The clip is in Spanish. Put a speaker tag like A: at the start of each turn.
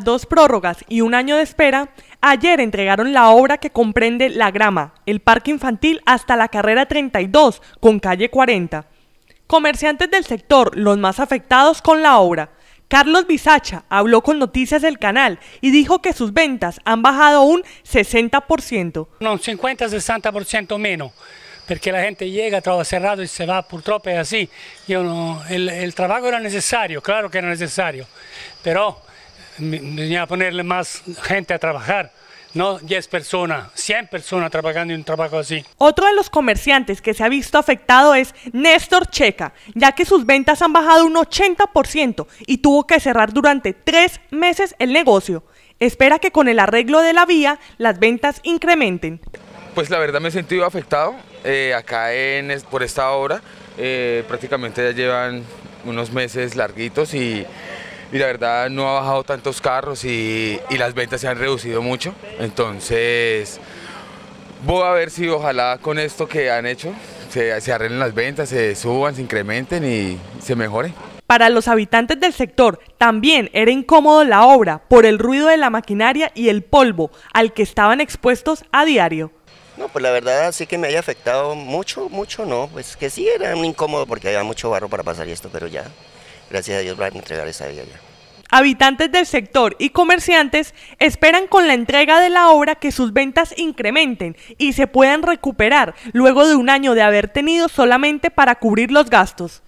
A: dos prórrogas y un año de espera, ayer entregaron la obra que comprende La Grama, el parque infantil hasta la carrera 32 con calle 40. Comerciantes del sector, los más afectados con la obra. Carlos Bisacha habló con Noticias del Canal y dijo que sus ventas han bajado un 60%. No, un
B: 50-60% menos, porque la gente llega, trabaja cerrado y se va, tropa es así. Yo no, el, el trabajo era necesario, claro que era necesario, pero venía a ponerle más gente a trabajar no 10 personas, 100 personas
A: trabajando en un trabajo así. Otro de los comerciantes que se ha visto afectado es Néstor Checa, ya que sus ventas han bajado un 80% y tuvo que cerrar durante tres meses el negocio. Espera que con el arreglo de la vía las ventas incrementen.
C: Pues la verdad me he sentido afectado eh, acá en, por esta obra. Eh, prácticamente ya llevan unos meses larguitos y y la verdad no ha bajado tantos carros y, las ventas se han reducido mucho. Entonces, voy a ver si ojalá con esto que han hecho se, se arreglen las ventas, se suban, se incrementen y se mejoren.
A: Para los habitantes del sector también era incómodo la obra por el ruido de la maquinaria y el polvo al que estaban expuestos a diario.
D: No, pues la verdad sí que me haya afectado mucho, mucho no, pues que sí era un incómodo porque había mucho barro para pasar y esto, pero ya, gracias a Dios van a entregar esa vía ya
A: habitantes del sector y comerciantes esperan con la entrega de la obra que sus ventas incrementen y se puedan recuperar luego de un año de haber tenido solamente para cubrir los gastos.